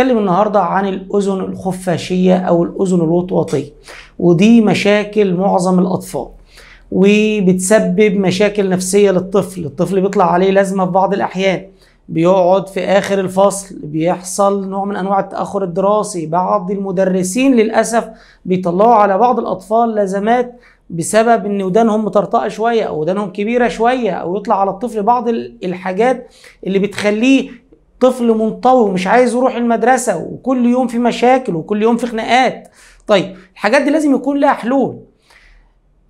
هتكلم النهارده عن الاذن الخفاشيه او الاذن الوطواطيه ودي مشاكل معظم الاطفال وبتسبب مشاكل نفسيه للطفل الطفل بيطلع عليه لازمه في بعض الاحيان بيقعد في اخر الفصل بيحصل نوع من انواع التاخر الدراسي بعض المدرسين للاسف بيطلعوا على بعض الاطفال لازمات بسبب ان ودانهم مطرطقه شويه او ودانهم كبيره شويه او يطلع على الطفل بعض الحاجات اللي بتخليه طفل منطوي ومش عايز يروح المدرسه وكل يوم في مشاكل وكل يوم في خناقات طيب الحاجات دي لازم يكون لها حلول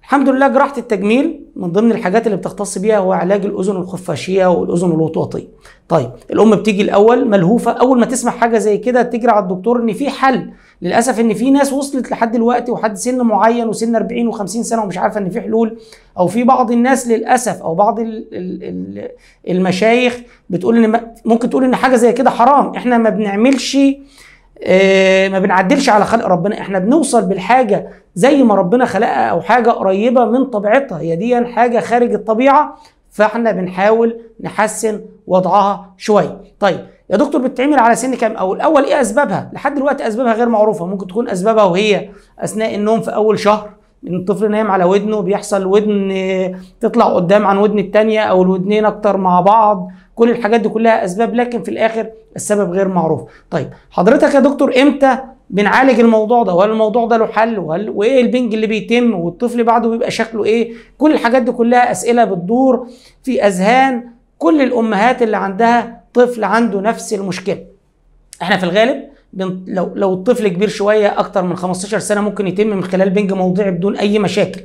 الحمد لله جراحه التجميل من ضمن الحاجات اللي بتختص بيها هو علاج الاذن الخفاشيه والاذن الوطواطيه طيب الام بتيجي الاول ملهوفه اول ما تسمع حاجه زي كده تجري على الدكتور ان في حل للاسف ان في ناس وصلت لحد الوقت وحد سن معين وسن 40 و50 سنه ومش عارفه ان في حلول او في بعض الناس للاسف او بعض المشايخ بتقول ان ممكن تقول ان حاجه زي كده حرام احنا ما بنعملش آه، ما بنعدلش على خلق ربنا احنا بنوصل بالحاجه زي ما ربنا خلقها او حاجه قريبه من طبيعتها هي دي حاجه خارج الطبيعه فاحنا بنحاول نحسن وضعها شويه طيب يا دكتور بتتعمل على سن كام او الاول ايه اسبابها لحد دلوقتي اسبابها غير معروفه ممكن تكون اسبابها وهي اثناء النوم في اول شهر ان الطفل نايم على ودنه بيحصل ودن تطلع قدام عن ودن التانية او الودنين اكتر مع بعض كل الحاجات دي كلها اسباب لكن في الاخر السبب غير معروف طيب حضرتك يا دكتور امتى بنعالج الموضوع ده وهل الموضوع ده له حل وهل وايه البنج اللي بيتم والطفل بعده بيبقى شكله ايه كل الحاجات دي كلها اسئله بتدور في اذهان كل الامهات اللي عندها طفل عنده نفس المشكله احنا في الغالب لو لو الطفل كبير شويه اكتر من 15 سنه ممكن يتم من خلال بنج موضعي بدون اي مشاكل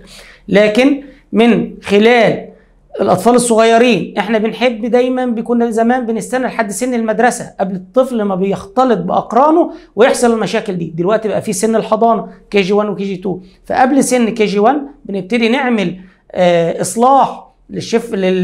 لكن من خلال الاطفال الصغيرين احنا بنحب دايما بيكون زمان بنستنى لحد سن المدرسه قبل الطفل ما بيختلط باقرانه ويحصل المشاكل دي دلوقتي بقى في سن الحضانه كي جي 1 وكي جي 2 فقبل سن كي جي 1 بنبتدي نعمل آه اصلاح للشف لل...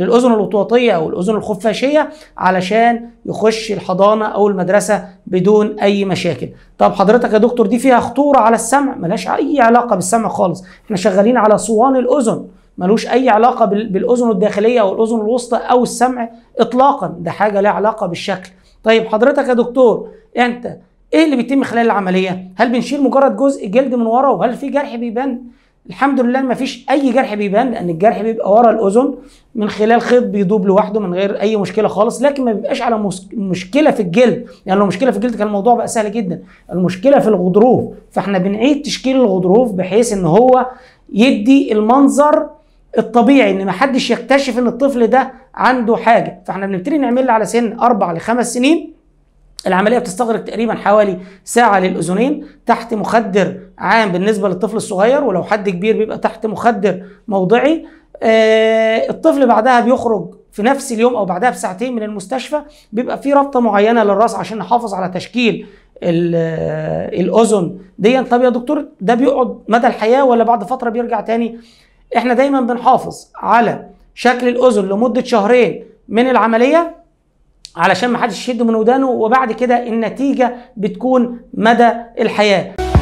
للاذن الوطواطيه او الاذن الخفاشيه علشان يخش الحضانه او المدرسه بدون اي مشاكل طب حضرتك يا دكتور دي فيها خطوره على السمع ملهاش اي علاقه بالسمع خالص احنا شغالين على صوان الاذن ملوش اي علاقه بالاذن الداخليه او الاذن الوسطى او السمع اطلاقا ده حاجه لها علاقه بالشكل طيب حضرتك يا دكتور انت ايه اللي بيتم خلال العمليه هل بنشيل مجرد جزء جلد من ورا وهل في جرح بيبان الحمد لله ما فيش اي جرح بيبان لان الجرح بيبقى ورا الاذن من خلال خيط بيدوب لوحده من غير اي مشكله خالص لكن ما بيبقاش على مشكله في الجلد يعني لو مشكله في الجلد كان الموضوع بقى سهل جدا المشكله في الغضروف فاحنا بنعيد تشكيل الغضروف بحيث ان هو يدي المنظر الطبيعي ان ما حدش يكتشف ان الطفل ده عنده حاجه فاحنا بنبتدي نعمل على سن اربع لخمس سنين العملية بتستغرق تقريبا حوالي ساعة للأذنين تحت مخدر عام بالنسبة للطفل الصغير ولو حد كبير بيبقى تحت مخدر موضعي آه، الطفل بعدها بيخرج في نفس اليوم او بعدها بساعتين من المستشفى بيبقى في ربطه معينه للراس عشان نحافظ على تشكيل آه، الاذن دي طب يا دكتور ده بيقعد مدى الحياه ولا بعد فتره بيرجع تاني احنا دايما بنحافظ على شكل الاذن لمده شهرين من العمليه علشان ما حدش يشد من ودانه وبعد كده النتيجه بتكون مدى الحياه